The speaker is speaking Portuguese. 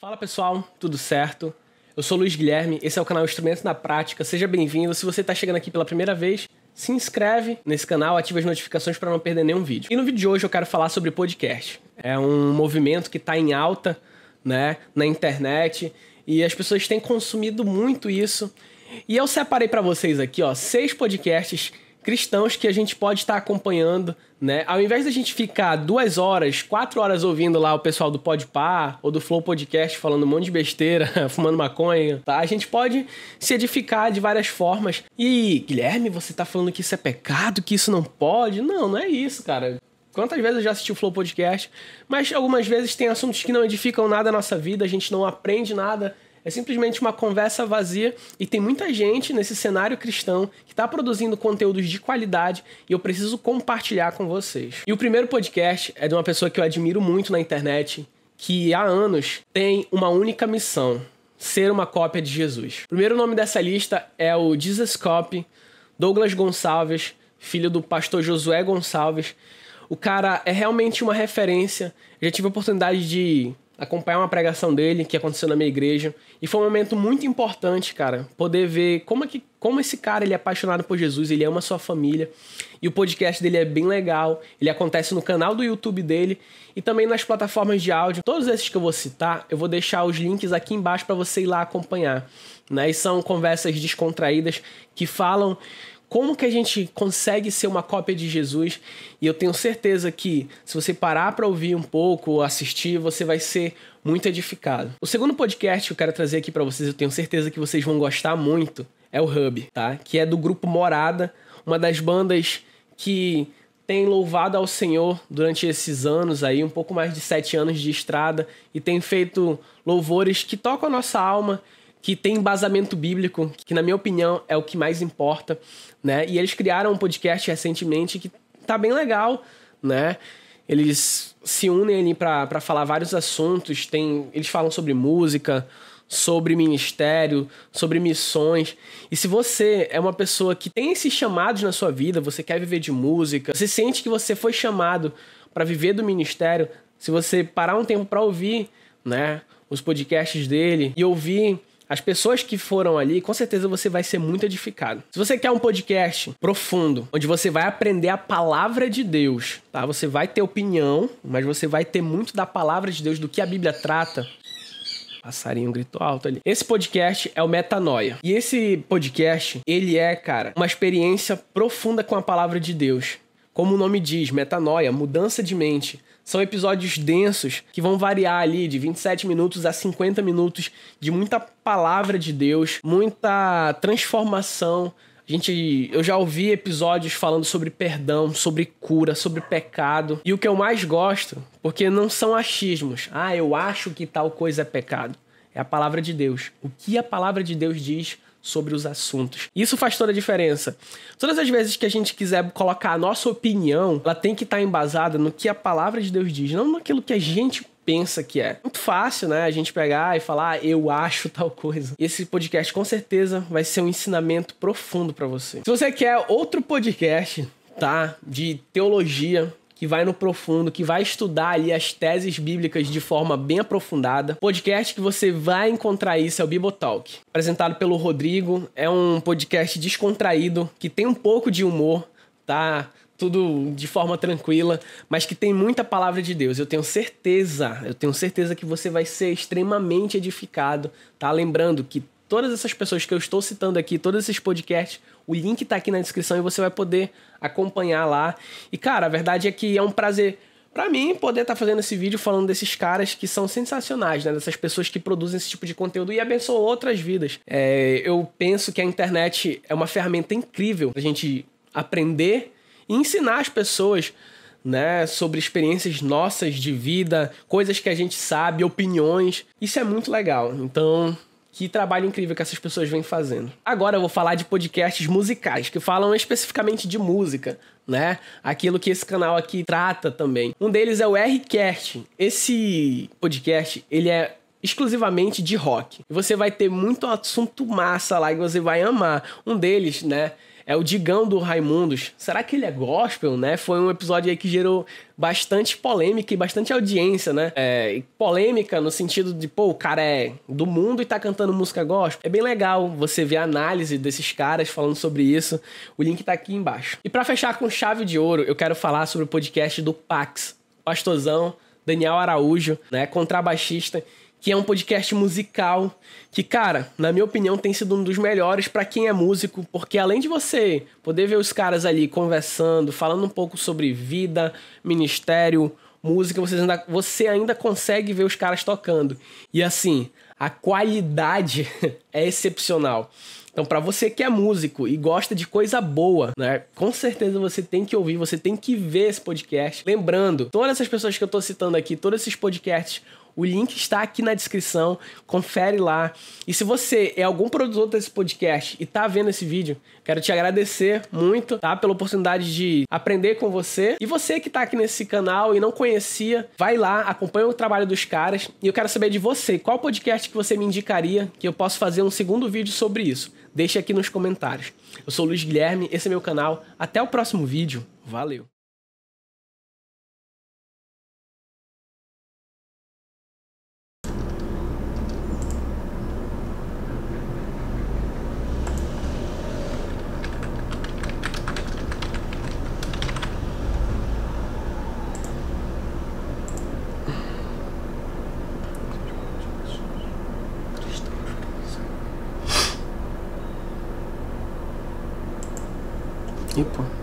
Fala pessoal, tudo certo? Eu sou Luiz Guilherme, esse é o canal Instrumento na Prática. Seja bem-vindo. Se você está chegando aqui pela primeira vez, se inscreve nesse canal, ative as notificações para não perder nenhum vídeo. E no vídeo de hoje eu quero falar sobre podcast. É um movimento que está em alta, né, na internet e as pessoas têm consumido muito isso. E eu separei para vocês aqui, ó, seis podcasts cristãos que a gente pode estar acompanhando, né? Ao invés da gente ficar duas horas, quatro horas ouvindo lá o pessoal do Podpar ou do Flow Podcast falando um monte de besteira, fumando maconha, tá? A gente pode se edificar de várias formas. E, Guilherme, você tá falando que isso é pecado, que isso não pode? Não, não é isso, cara. Quantas vezes eu já assisti o Flow Podcast, mas algumas vezes tem assuntos que não edificam nada na nossa vida, a gente não aprende nada é simplesmente uma conversa vazia e tem muita gente nesse cenário cristão que está produzindo conteúdos de qualidade e eu preciso compartilhar com vocês. E o primeiro podcast é de uma pessoa que eu admiro muito na internet, que há anos tem uma única missão: ser uma cópia de Jesus. O primeiro nome dessa lista é o Jesus Copy, Douglas Gonçalves, filho do pastor Josué Gonçalves. O cara é realmente uma referência. Já tive a oportunidade de acompanhar uma pregação dele que aconteceu na minha igreja. E foi um momento muito importante, cara, poder ver como, é que, como esse cara ele é apaixonado por Jesus, ele ama sua família. E o podcast dele é bem legal. Ele acontece no canal do YouTube dele e também nas plataformas de áudio. Todos esses que eu vou citar, eu vou deixar os links aqui embaixo para você ir lá acompanhar. Né? E são conversas descontraídas que falam como que a gente consegue ser uma cópia de Jesus? E eu tenho certeza que se você parar para ouvir um pouco, assistir, você vai ser muito edificado. O segundo podcast que eu quero trazer aqui para vocês, eu tenho certeza que vocês vão gostar muito, é o Hub, tá? Que é do grupo Morada, uma das bandas que tem louvado ao Senhor durante esses anos aí, um pouco mais de sete anos de estrada, e tem feito louvores que tocam a nossa alma que tem embasamento bíblico, que na minha opinião é o que mais importa, né? E eles criaram um podcast recentemente que tá bem legal, né? Eles se unem ali para falar vários assuntos, tem, eles falam sobre música, sobre ministério, sobre missões. E se você é uma pessoa que tem esses chamados na sua vida, você quer viver de música, você sente que você foi chamado para viver do ministério, se você parar um tempo para ouvir, né, os podcasts dele e ouvir as pessoas que foram ali, com certeza você vai ser muito edificado. Se você quer um podcast profundo, onde você vai aprender a palavra de Deus, tá? Você vai ter opinião, mas você vai ter muito da palavra de Deus, do que a Bíblia trata. Passarinho gritou alto ali. Esse podcast é o Metanoia. E esse podcast, ele é, cara, uma experiência profunda com a palavra de Deus. Como o nome diz, metanoia, mudança de mente. São episódios densos que vão variar ali de 27 minutos a 50 minutos de muita palavra de Deus, muita transformação. A gente, eu já ouvi episódios falando sobre perdão, sobre cura, sobre pecado. E o que eu mais gosto, porque não são achismos. Ah, eu acho que tal coisa é pecado. É a palavra de Deus. O que a palavra de Deus diz sobre os assuntos. Isso faz toda a diferença. Todas as vezes que a gente quiser colocar a nossa opinião, ela tem que estar embasada no que a palavra de Deus diz, não naquilo que a gente pensa que é. Muito fácil, né? A gente pegar e falar, ah, eu acho tal coisa. Esse podcast com certeza vai ser um ensinamento profundo para você. Se você quer outro podcast, tá? De teologia, que vai no profundo, que vai estudar ali as teses bíblicas de forma bem aprofundada. Podcast que você vai encontrar isso é o Bibotalk, apresentado pelo Rodrigo. É um podcast descontraído, que tem um pouco de humor, tá? Tudo de forma tranquila, mas que tem muita palavra de Deus. Eu tenho certeza, eu tenho certeza que você vai ser extremamente edificado, tá? Lembrando que todas essas pessoas que eu estou citando aqui, todos esses podcasts, o link está aqui na descrição e você vai poder acompanhar lá. E cara, a verdade é que é um prazer para mim poder estar tá fazendo esse vídeo falando desses caras que são sensacionais, né? Dessas pessoas que produzem esse tipo de conteúdo e abençoam outras vidas. É, eu penso que a internet é uma ferramenta incrível a gente aprender e ensinar as pessoas. Né, sobre experiências nossas de vida, coisas que a gente sabe, opiniões. Isso é muito legal. Então, que trabalho incrível que essas pessoas vêm fazendo. Agora eu vou falar de podcasts musicais, que falam especificamente de música, né? Aquilo que esse canal aqui trata também. Um deles é o Rcast. Esse podcast, ele é exclusivamente de rock. Você vai ter muito assunto massa lá que você vai amar. Um deles, né, é o Digão do Raimundos. Será que ele é gospel, né? Foi um episódio aí que gerou bastante polêmica e bastante audiência, né? É, polêmica no sentido de, pô, o cara é do mundo e tá cantando música gospel. É bem legal você ver a análise desses caras falando sobre isso. O link tá aqui embaixo. E para fechar com chave de ouro, eu quero falar sobre o podcast do Pax. Pastorzão, Daniel Araújo, né? Contrabaixista que é um podcast musical, que, cara, na minha opinião, tem sido um dos melhores para quem é músico, porque além de você poder ver os caras ali conversando, falando um pouco sobre vida, ministério, música, você ainda, você ainda consegue ver os caras tocando. E assim, a qualidade é excepcional. Então, para você que é músico e gosta de coisa boa, né? Com certeza você tem que ouvir, você tem que ver esse podcast. Lembrando, todas essas pessoas que eu tô citando aqui, todos esses podcasts o link está aqui na descrição, confere lá. E se você é algum produtor desse podcast e está vendo esse vídeo, quero te agradecer muito, tá? Pela oportunidade de aprender com você. E você que está aqui nesse canal e não conhecia, vai lá, acompanha o trabalho dos caras. E eu quero saber de você, qual podcast que você me indicaria que eu posso fazer um segundo vídeo sobre isso? Deixe aqui nos comentários. Eu sou o Luiz Guilherme, esse é meu canal. Até o próximo vídeo. Valeu! aqui, pô.